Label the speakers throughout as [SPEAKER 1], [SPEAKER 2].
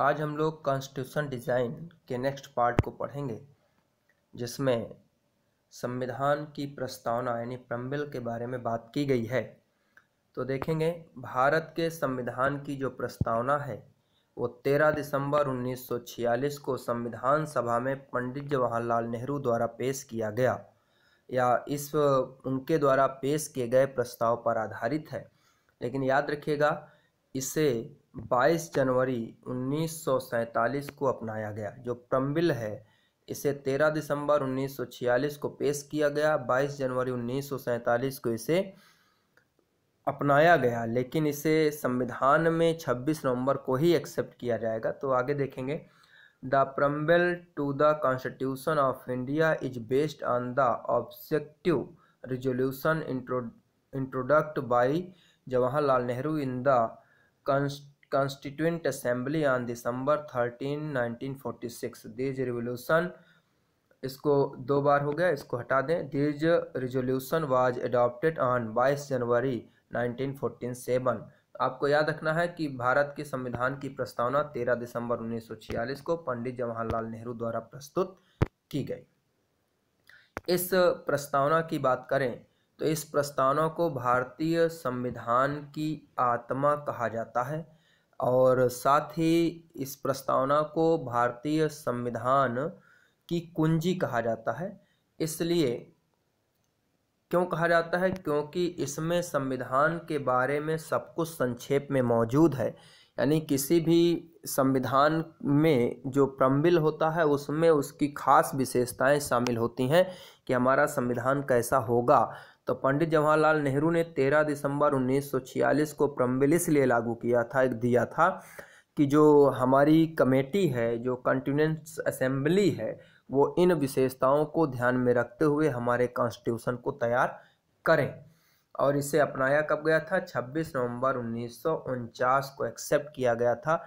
[SPEAKER 1] आज हम लोग कॉन्स्टिट्यूशन डिज़ाइन के नेक्स्ट पार्ट को पढ़ेंगे जिसमें संविधान की प्रस्तावना यानी प्रम्बिल के बारे में बात की गई है तो देखेंगे भारत के संविधान की जो प्रस्तावना है वो 13 दिसंबर 1946 को संविधान सभा में पंडित जवाहरलाल नेहरू द्वारा पेश किया गया या इस उनके द्वारा पेश किए गए प्रस्ताव पर आधारित है लेकिन याद रखिएगा इसे 22 जनवरी 1947 को अपनाया गया जो प्रम्बिल है इसे 13 दिसंबर 1946 को पेश किया गया 22 जनवरी 1947 को इसे अपनाया गया लेकिन इसे संविधान में 26 नवंबर को ही एक्सेप्ट किया जाएगा तो आगे देखेंगे the preamble to the constitution of India is based on the objective resolution introduced by Jawaharlal Nehru in the कॉन्स्ट Constituent Assembly on December 13, 1946. These revolution इसको दो बार हो गया इसको हटा दें this resolution was adopted on 22 January 1947 आपको याद रखना है कि भारत के संविधान की प्रस्तावना 13 दिसंबर 1946 को पंडित जवाहरलाल नेहरू द्वारा प्रस्तुत की गई इस प्रस्तावना की बात करें तो इस प्रस्तावना को भारतीय संविधान की आत्मा कहा जाता है और साथ ही इस प्रस्तावना को भारतीय संविधान की कुंजी कहा जाता है इसलिए क्यों कहा जाता है क्योंकि इसमें संविधान के बारे में सब कुछ संक्षेप में मौजूद है यानी किसी भी संविधान में जो प्रम्बिल होता है उसमें उसकी खास विशेषताएं शामिल होती हैं कि हमारा संविधान कैसा होगा तो पंडित जवाहरलाल नेहरू ने 13 दिसंबर 1946 को प्रम्बिल इसलिए लागू किया था दिया था कि जो हमारी कमेटी है जो कॉन्टिनेंस असेंबली है वो इन विशेषताओं को ध्यान में रखते हुए हमारे कॉन्स्टिट्यूशन को तैयार करें और इसे अपनाया कब गया था 26 नवंबर उन्नीस को एक्सेप्ट किया गया था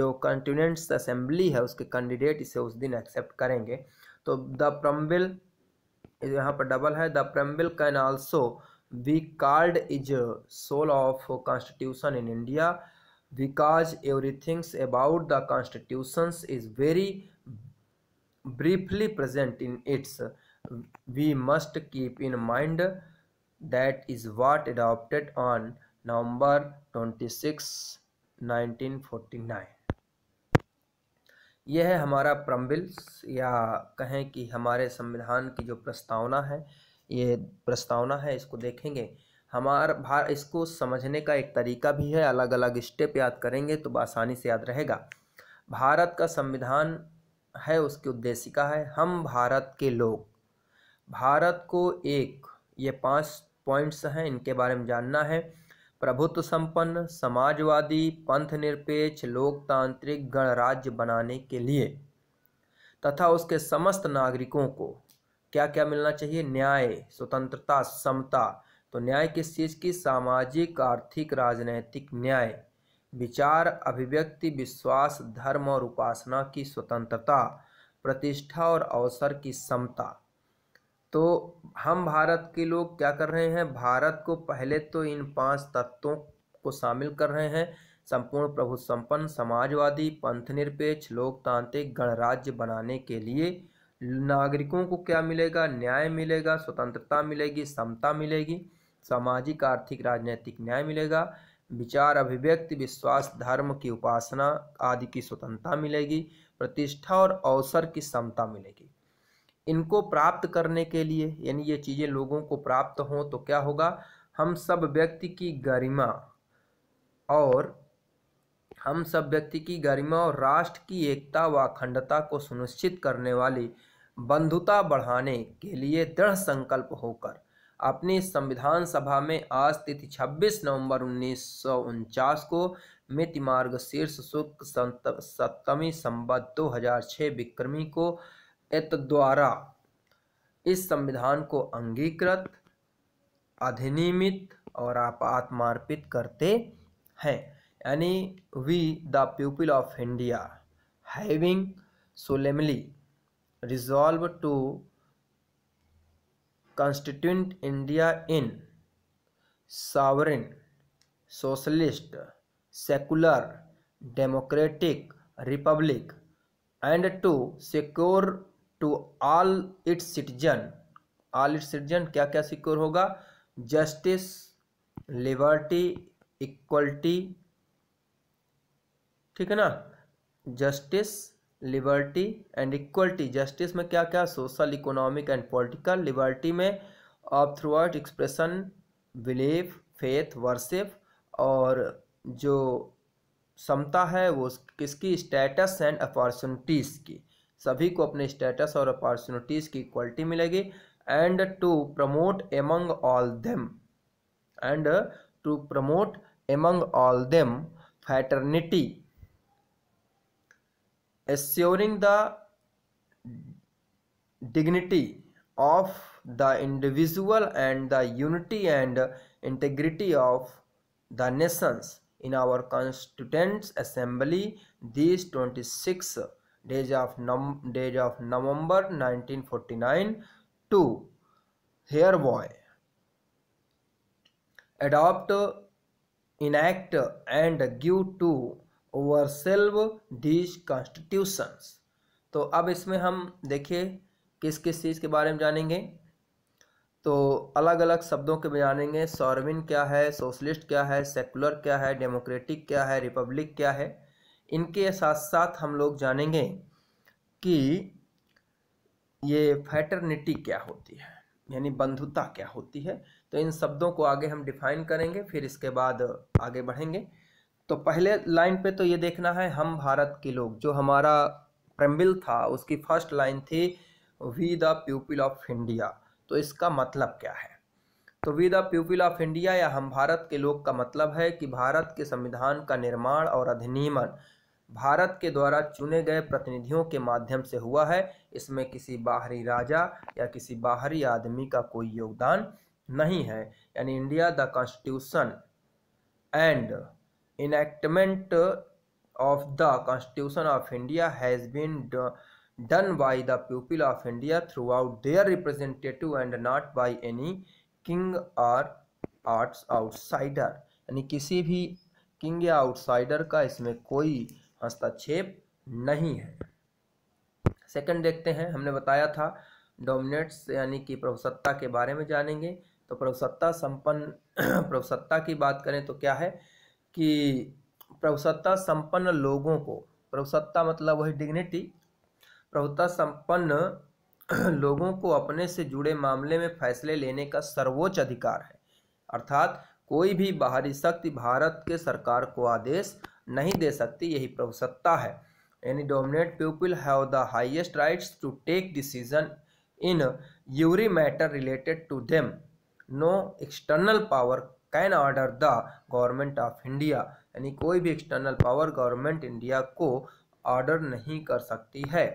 [SPEAKER 1] जो कॉन्टिनेंट्स असेंबली है उसके कैंडिडेट इसे उस दिन एक्सेप्ट करेंगे तो द प्रम्बिल यहाँ पर डबल है the preamble can also be called is soul of constitution in India because things about the constitutions is very briefly present in its we must keep in mind that on November twenty six nineteen forty nine यह है हमारा प्रम्बिल या कहें कि हमारे संविधान की जो प्रस्तावना है ये प्रस्तावना है इसको देखेंगे हमारा भार इसको समझने का एक तरीका भी है अलग अलग स्टेप याद करेंगे तो आसानी से याद रहेगा भारत का संविधान है उसकी उद्देशिका है हम भारत के लोग भारत को एक ये पांच पॉइंट्स हैं इनके बारे में जानना है प्रभुत्व संपन्न समाजवादी पंथ निरपेक्ष लोकतांत्रिक गणराज्य बनाने के लिए तथा उसके समस्त नागरिकों को क्या क्या मिलना चाहिए न्याय स्वतंत्रता समता तो न्याय किस चीज़ की सामाजिक आर्थिक राजनैतिक न्याय विचार अभिव्यक्ति विश्वास धर्म और उपासना की स्वतंत्रता प्रतिष्ठा और अवसर की समता तो हम भारत के लोग क्या कर रहे हैं भारत को पहले तो इन पांच तत्वों को शामिल कर रहे हैं संपूर्ण प्रभु संपन्न समाजवादी पंथ निरपेक्ष लोकतांत्रिक गणराज्य बनाने के लिए नागरिकों को क्या मिलेगा न्याय मिलेगा स्वतंत्रता मिलेगी समता मिलेगी सामाजिक आर्थिक राजनैतिक न्याय मिलेगा विचार अभिव्यक्ति विश्वास धर्म की उपासना आदि की स्वतंत्रता मिलेगी प्रतिष्ठा और अवसर की समता मिलेगी इनको प्राप्त करने के लिए यानी ये चीज़ें लोगों को प्राप्त हों तो क्या होगा हम सब व्यक्ति की गरिमा और हम सब व्यक्ति की गरिमा और राष्ट्र की एकता व अखंडता को सुनिश्चित करने वाली बंधुता बढ़ाने के लिए दृढ़ संकल्प होकर अपनी संविधान सभा में आज तिथि 26 नवंबर उन्नीस को मिति मार्ग शीर्ष शुक्ल सप्तमी संबत 2006 विक्रमी को द्वारा इस संविधान को अंगीकृत अधिनियमित और आप आत्मार्पित करते हैं यानी we the people of India having solemnly resolved to constituent India in sovereign socialist secular democratic republic and to secure to all its citizen all its citizen क्या क्या सिक्योर होगा जस्टिस लिबर्टी इक्वलिटी ठीक है ना justice liberty and equality justice में क्या क्या social economic and political liberty में आप throughout expression belief faith worship और जो क्षमता है वो किसकी स्टेटस एंड अपॉर्चुनिटीज़ की सभी को अपने स्टेटस और अपॉर्चुनिटीज़ की इक्वलिटी मिलेगी and to promote among all them and to promote among all them fraternity assuring the dignity of the individual and the unity and integrity of the nations in our constituent assembly this twenty six days of नम days of November 1949 to hereby adopt and give to ourselves these constitutions तो अब इसमें हम देखिए किस किस चीज़ के बारे में जानेंगे तो अलग अलग शब्दों के जानेंगे सॉर्विन क्या है सोशलिस्ट क्या है सेकुलर क्या है डेमोक्रेटिक क्या है रिपब्लिक क्या है इनके साथ साथ हम लोग जानेंगे कि ये फैटर्निटी क्या होती है यानी बंधुता क्या होती है तो इन शब्दों को आगे हम डिफाइन करेंगे फिर इसके बाद आगे बढ़ेंगे तो पहले लाइन पे तो ये देखना है हम भारत के लोग जो हमारा प्रम्बिल था उसकी फर्स्ट लाइन थी we the people of India तो इसका मतलब क्या है तो we the people of India या हम भारत के लोग का मतलब है कि भारत के संविधान का निर्माण और अधिनियमन भारत के द्वारा चुने गए प्रतिनिधियों के माध्यम से हुआ है इसमें किसी बाहरी राजा या किसी बाहरी आदमी का कोई योगदान नहीं है यानी India the constitution and enactment of the constitution of India has been done by the people of India throughout their representative and not by any king or arts outsider यानी किसी भी किंग या outsider का इसमें कोई हस्तक्षेप नहीं है सेकंड देखते हैं हमने बताया था डोमिनेट्स यानी कि प्रभुसत्ता के बारे में जानेंगे तो प्रभुसत्ता संपन्न प्रभुसत्ता की बात करें तो क्या है कि प्रभुसत्ता संपन्न लोगों को प्रभुसत्ता मतलब वही डिग्निटी प्रभुता संपन्न लोगों को अपने से जुड़े मामले में फैसले लेने का सर्वोच्च अधिकार है अर्थात कोई भी बाहरी शक्ति भारत के सरकार को आदेश नहीं दे सकती यही प्रभु सत्ता है any dominate people have the highest rights to take decision in every matter related to them no external power can order the government of India यानी कोई भी एक्सटर्नल पावर गवर्नमेंट इंडिया को ऑर्डर नहीं कर सकती है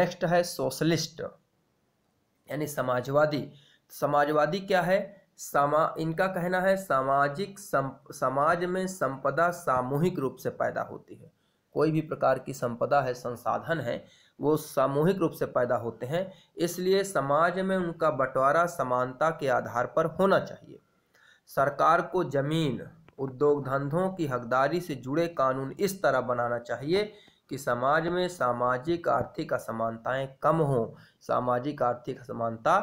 [SPEAKER 1] नेक्स्ट है सोशलिस्ट यानी समाजवादी समाजवादी क्या है समा इनका कहना है सामाजिक सम, समाज में संपदा सामूहिक रूप से पैदा होती है कोई भी प्रकार की संपदा है संसाधन है वो सामूहिक रूप से पैदा होते हैं इसलिए समाज में उनका बंटवारा समानता के आधार पर होना चाहिए सरकार को जमीन उद्योग धंधों की हकदारी से जुड़े कानून इस तरह बनाना चाहिए कि समाज में सामाजिक आर्थिक असमानताएं कम हों सामाजिक आर्थिक असमानता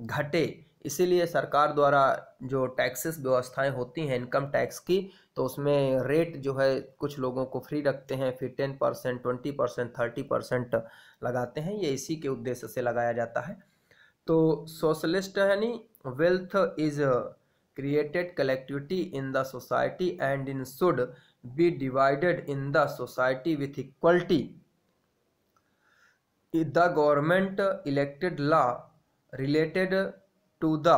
[SPEAKER 1] घटे इसीलिए सरकार द्वारा जो टैक्सेस व्यवस्थाएं होती हैं इनकम टैक्स की तो उसमें रेट जो है कुछ लोगों को फ्री रखते हैं फिर ten percent twenty percent thirty percent लगाते हैं ये इसी के उद्देश्य से लगाया जाता है तो सोशलिस्ट यानी wealth is created collectivity in the society and in should be divided in the society with equality the government elected law related to the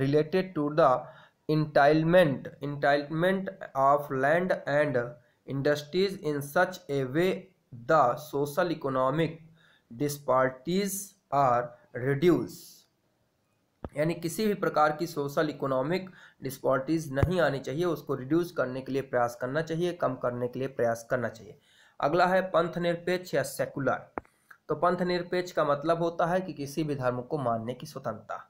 [SPEAKER 1] related to the entitlement entitlement of land and industries in such a way the social economic disparities are reduce यानी किसी भी प्रकार की social economic डिस्पॉर्टीज नहीं आनी चाहिए उसको reduce करने के लिए प्रयास करना चाहिए कम करने के लिए प्रयास करना चाहिए अगला है पंथ निरपेक्ष या सेकुलर तो पंथ निरपेक्ष का मतलब होता है कि किसी भी धर्म को मानने की स्वतंत्रता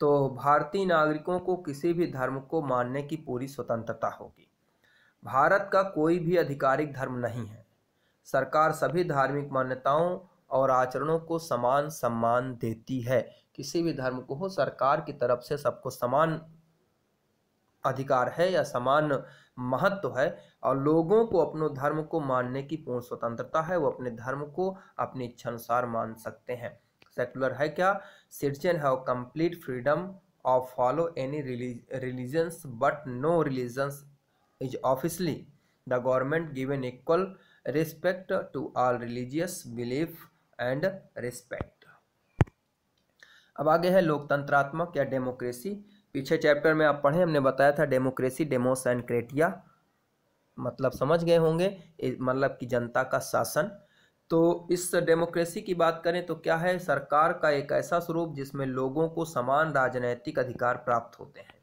[SPEAKER 1] तो भारतीय नागरिकों को किसी भी धर्म को मानने की पूरी स्वतंत्रता होगी भारत का कोई भी आधिकारिक धर्म नहीं है सरकार सभी धार्मिक मान्यताओं और आचरणों को समान सम्मान देती है किसी भी धर्म को हो सरकार की तरफ से सबको समान अधिकार है या समान महत्व तो है और लोगों को अपने धर्म को मानने की पूर्ण स्वतंत्रता है वो अपने धर्म को अपनी इच्छानुसार मान सकते हैं सेकुलर है क्या citizen have complete freedom of follow any religions but no religions is officially the government given equal respect to all religious belief and respect अब आगे है लोकतंत्रात्मक या डेमोक्रेसी पीछे चैप्टर में आप पढ़े हमने बताया था डेमोक्रेसी डेमोस एंड क्रेटिया मतलब समझ गए होंगे मतलब कि जनता का शासन तो इस डेमोक्रेसी की बात करें तो क्या है सरकार का एक ऐसा स्वरूप जिसमें लोगों को समान राजनैतिक अधिकार प्राप्त होते हैं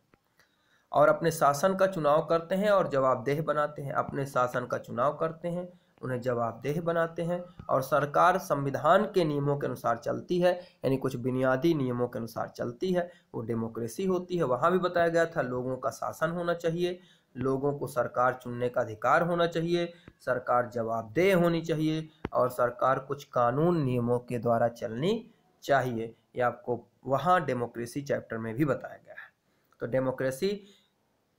[SPEAKER 1] और अपने शासन का चुनाव करते हैं और जवाबदेह बनाते हैं अपने शासन का चुनाव करते हैं उन्हें जवाबदेह बनाते हैं और सरकार संविधान के नियमों के अनुसार चलती है यानी कुछ बुनियादी नियमों के अनुसार चलती है वो डेमोक्रेसी होती है वहाँ भी बताया गया था लोगों का शासन होना चाहिए लोगों को सरकार चुनने का अधिकार होना चाहिए सरकार जवाबदेह होनी चाहिए और सरकार कुछ कानून नियमों के द्वारा चलनी चाहिए यह आपको वहाँ डेमोक्रेसी चैप्टर में भी बताया गया है तो democracy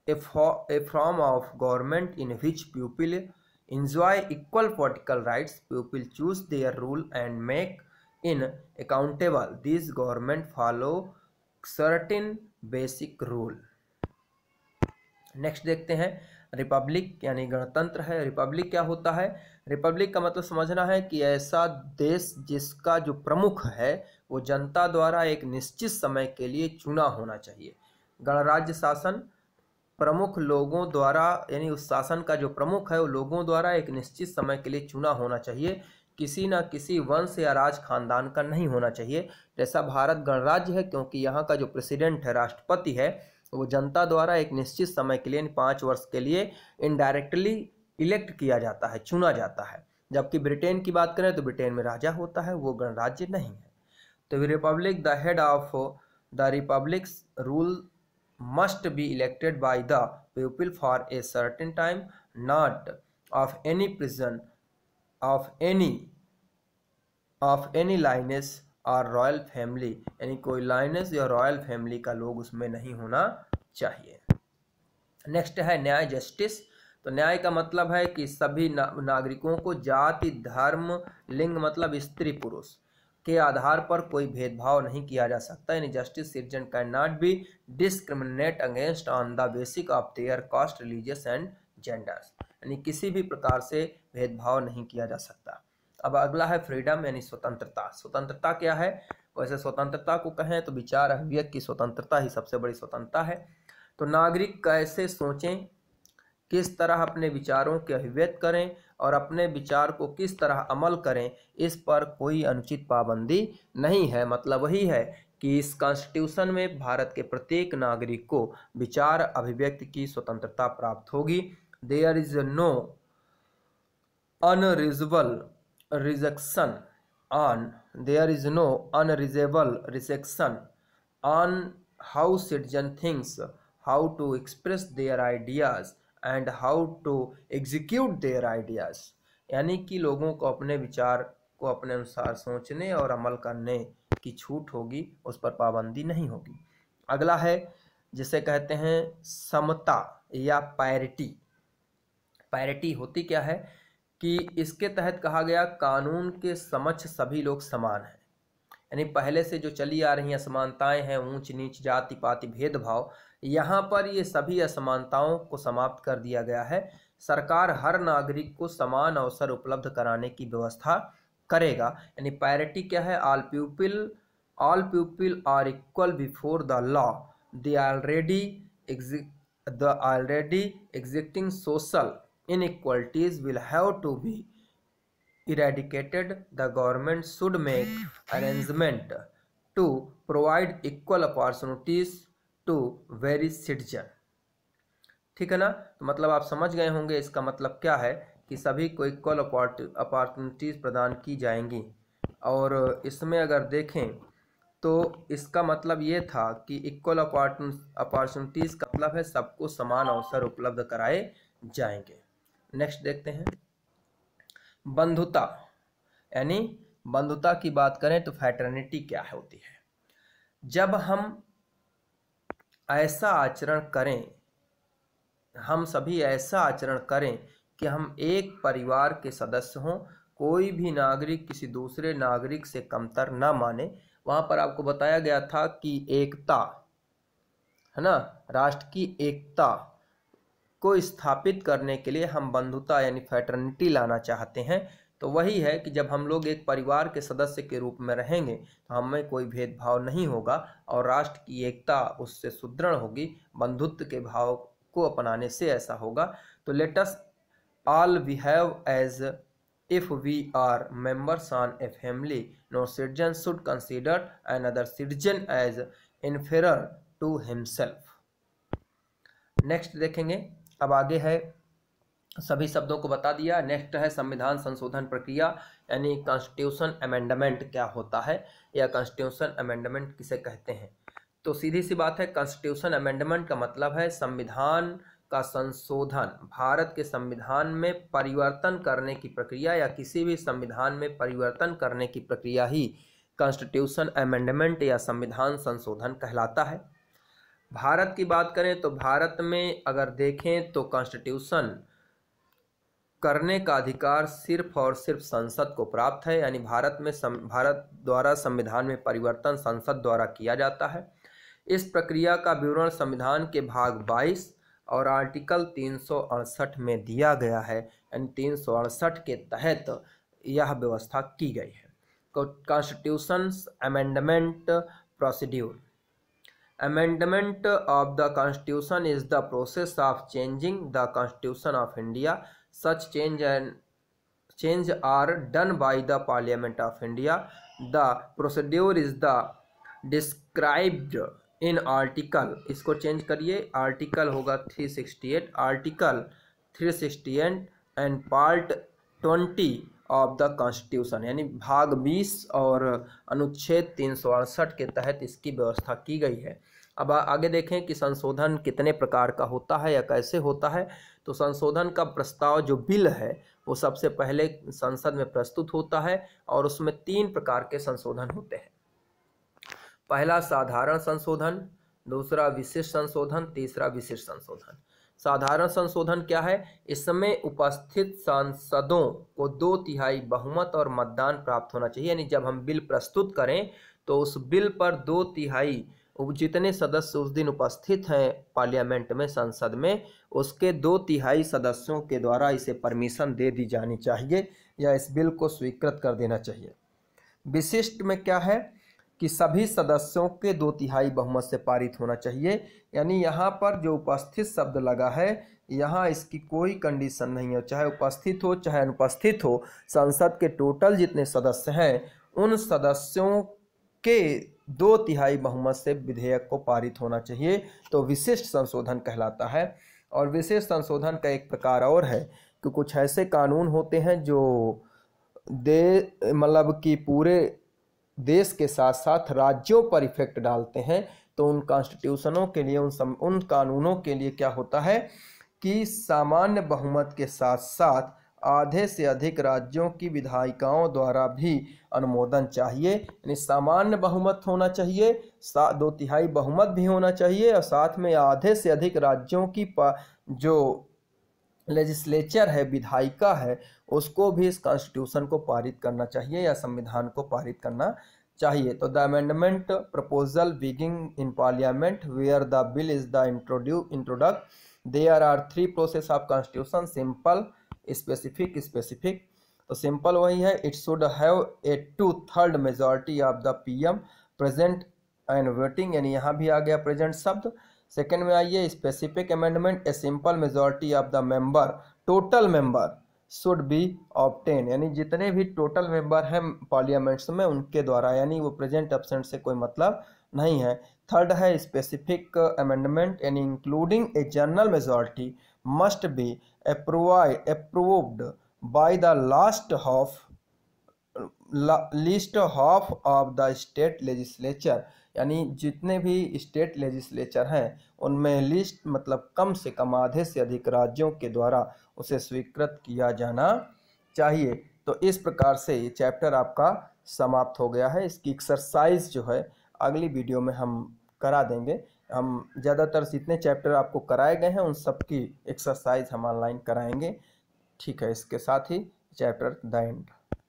[SPEAKER 1] a form of government in which people enjoy equal political rights people choose their rule and make in accountable this government follow certain basic rule next देखते हैं रिपब्लिक यानी गणतंत्र है रिपब्लिक क्या होता है रिपब्लिक का मतलब समझना है कि ऐसा देश जिसका जो प्रमुख है वो जनता द्वारा एक निश्चित समय के लिए चुना होना चाहिए गणराज्य शासन प्रमुख लोगों द्वारा यानी उस शासन का जो प्रमुख है वो लोगों द्वारा एक निश्चित समय के लिए चुना होना चाहिए किसी न किसी वंश या राज खानदान का नहीं होना चाहिए जैसा भारत गणराज्य है क्योंकि यहाँ का जो प्रेसिडेंट है राष्ट्रपति है तो वो जनता द्वारा एक निश्चित समय के लिए पाँच वर्ष के लिए इनडायरेक्टली इलेक्ट किया जाता है चुना जाता है जबकि ब्रिटेन की बात करें तो ब्रिटेन में राजा होता है वो गणराज्य नहीं है तो republic the head of the republics rule must be elected by the people for a certain time not of any person of any of any lineage or royal family यानी कोई लाइनस या रॉयल फैमिली का लोग उसमें नहीं होना चाहिए next है न्याय जस्टिस तो न्याय का मतलब है कि सभी ना, नागरिकों को जाति धर्म लिंग मतलब स्त्री पुरुष के आधार पर कोई भेदभाव नहीं किया जा सकता यानी justice citizen can not be discriminate against on the basic of their caste religious and genders यानी किसी भी प्रकार से भेदभाव नहीं किया जा सकता अब अगला है फ्रीडम यानी स्वतंत्रता स्वतंत्रता क्या है वैसे स्वतंत्रता को कहें तो विचार अभिव्यक्त की स्वतंत्रता ही सबसे बड़ी स्वतंत्रता है तो नागरिक कैसे सोचें किस तरह अपने विचारों के अभिव्यक्त करें और अपने विचार को किस तरह अमल करें इस पर कोई अनुचित पाबंदी नहीं है मतलब वही है कि इस कॉन्स्टिट्यूशन में भारत के प्रत्येक नागरिक को विचार अभिव्यक्त की स्वतंत्रता प्राप्त होगी there is no unreasonable rejection on there is no unreasonable rejection on how citizen thinks how to express their ideas and how to execute their ideas यानी कि लोगों को अपने विचार को अपने अनुसार सोचने और अमल करने की छूट होगी उस पर पाबंदी नहीं होगी अगला है जिसे कहते हैं समता या पैरिटी पैरिटी होती क्या है कि इसके तहत कहा गया कानून के समक्ष सभी लोग समान हैं यानी पहले से जो चली आ रही असमानताएं हैं ऊंच नीच जाति पाति भेदभाव यहाँ पर ये सभी असमानताओं को समाप्त कर दिया गया है सरकार हर नागरिक को समान अवसर उपलब्ध कराने की व्यवस्था करेगा यानी पैरिटी क्या है all people all people are equal before the law they already the already existing social inequalities will have to be eradicated the government should make arrangement to provide equal opportunities to very citizen ठीक है ना तो मतलब आप समझ गए होंगे इसका मतलब क्या है कि सभी को इक्वल अपॉर्चुनिटीज़ प्रदान की जाएंगी और इसमें अगर देखें तो इसका मतलब ये था कि इक्वल अपॉर्चुनिटीज़ का मतलब है सबको समान अवसर उपलब्ध कराए जाएंगे नेक्स्ट देखते हैं बंधुता यानी बंधुता की बात करें तो फैटर्निटी क्या होती है जब हम ऐसा आचरण करें हम सभी ऐसा आचरण करें कि हम एक परिवार के सदस्य हों कोई भी नागरिक किसी दूसरे नागरिक से कमतर ना माने वहाँ पर आपको बताया गया था कि एकता है ना राष्ट्र की एकता को स्थापित करने के लिए हम बंधुता यानी फैटर्निटी लाना चाहते हैं तो वही है कि जब हम लोग एक परिवार के सदस्य के रूप में रहेंगे तो हमें कोई भेदभाव नहीं होगा और राष्ट्र की एकता उससे सुदृढ़ होगी बंधुत्व के भाव को अपनाने से ऐसा होगा तो let's all have as we are are on a family no citizen should should another citizen as inferior to himself next देखेंगे अब आगे है सभी शब्दों को बता दिया नेक्स्ट है संविधान संशोधन प्रक्रिया यानी कॉन्स्टिट्यूशन अमेंडमेंट क्या होता है या कॉन्स्टिट्यूशन अमेंडमेंट किसे कहते हैं तो सीधी सी बात है कॉन्स्टिट्यूशन अमेंडमेंट का मतलब है संविधान का संशोधन भारत के संविधान में परिवर्तन करने की प्रक्रिया या किसी भी संविधान में परिवर्तन करने की प्रक्रिया ही कॉन्स्टिट्यूशन अमेंडमेंट या संविधान संशोधन कहलाता है भारत की बात करें तो भारत में अगर देखें तो कॉन्स्टिट्यूशन करने का अधिकार सिर्फ और सिर्फ संसद को प्राप्त है यानी भारत में सम, भारत द्वारा संविधान में परिवर्तन संसद द्वारा किया जाता है इस प्रक्रिया का विवरण संविधान के भाग 22 और आर्टिकल तीन में दिया गया है यानी तीन के तहत यह व्यवस्था की गई है constitution amendment procedure amendment of the constitution is the process of changing the constitution of india such change and change are done by the parliament of india the procedure is the described in article इसको change करिए article होगा 368 article 368 and part 20 of the constitution यानी भाग बीस और अनुच्छेद तीन सौ अड़सठ के तहत इसकी व्यवस्था की गई है अब आगे देखें कि संशोधन कितने प्रकार का होता है या कैसे होता है तो संशोधन का प्रस्ताव जो बिल है वो सबसे पहले संसद में प्रस्तुत होता है और उसमें तीन प्रकार के संशोधन होते हैं पहला साधारण संशोधन दूसरा विशेष संशोधन तीसरा विशेष संशोधन साधारण संशोधन क्या है इसमें उपस्थित सांसदों को दो तिहाई बहुमत और मतदान प्राप्त होना चाहिए यानी जब हम बिल प्रस्तुत करें तो उस बिल पर दो तिहाई जितने सदस्य उस दिन उपस्थित हैं पार्लियामेंट में संसद में उसके दो तिहाई सदस्यों के द्वारा इसे परमिशन दे दी जानी चाहिए या इस बिल को स्वीकृत कर देना चाहिए विशिष्ट में क्या है कि सभी सदस्यों के दो तिहाई बहुमत से पारित होना चाहिए यानी यहाँ पर जो उपस्थित शब्द लगा है यहाँ इसकी कोई कंडीशन नहीं है चाहे उपस्थित हो चाहे अनुपस्थित हो संसद के टोटल जितने सदस्य हैं उन सदस्यों के दो तिहाई बहुमत से विधेयक को पारित होना चाहिए तो विशिष्ट संशोधन कहलाता है और विशेष संशोधन का एक प्रकार और है कि कुछ ऐसे कानून होते हैं जो दे मतलब कि पूरे देश के साथ साथ राज्यों पर इफेक्ट डालते हैं तो उन कॉन्स्टिट्यूशनों के लिए उन सम, उन कानूनों के लिए क्या होता है कि सामान्य बहुमत के साथ साथ आधे से अधिक राज्यों की विधायिकाओं द्वारा भी अनुमोदन चाहिए यानी सामान्य बहुमत होना चाहिए सा दो तिहाई बहुमत भी होना चाहिए और साथ में आधे से अधिक राज्यों की जो लेजिस्लेचर है विधायिका है उसको भी इस कॉन्स्टिट्यूशन को पारित करना चाहिए या संविधान को पारित करना चाहिए तो the amendment proposal begin in parliament where the bill is the introduce introduced there are three process of constitution simple specific specific तो सिंपल वही है it should have a two third majority of the PM present and voting यानी यहाँ भी आ गया present शब्द second में आइए specific amendment a simple majority of the member total member should be obtained यानी जितने भी टोटल मेंबर हैं पार्लियामेंट्स में उनके द्वारा यानी वो प्रेजेंट एबसेंट से कोई मतलब नहीं है थर्ड है स्पेसिफिक अमेंडमेंट यानी including a general majority must be approved approved by the last half list half of the state legislature यानी जितने भी स्टेट लेजिस्लेचर हैं उनमें लिस्ट मतलब कम से कम आधे से अधिक राज्यों के द्वारा उसे स्वीकृत किया जाना चाहिए तो इस प्रकार से ये चैप्टर आपका समाप्त हो गया है इसकी एक्सरसाइज जो है अगली वीडियो में हम करा देंगे हम ज़्यादातर जितने चैप्टर आपको कराए गए हैं उन सब की एक्सरसाइज हम ऑनलाइन कराएंगे ठीक है इसके साथ ही चैप्टर द एंड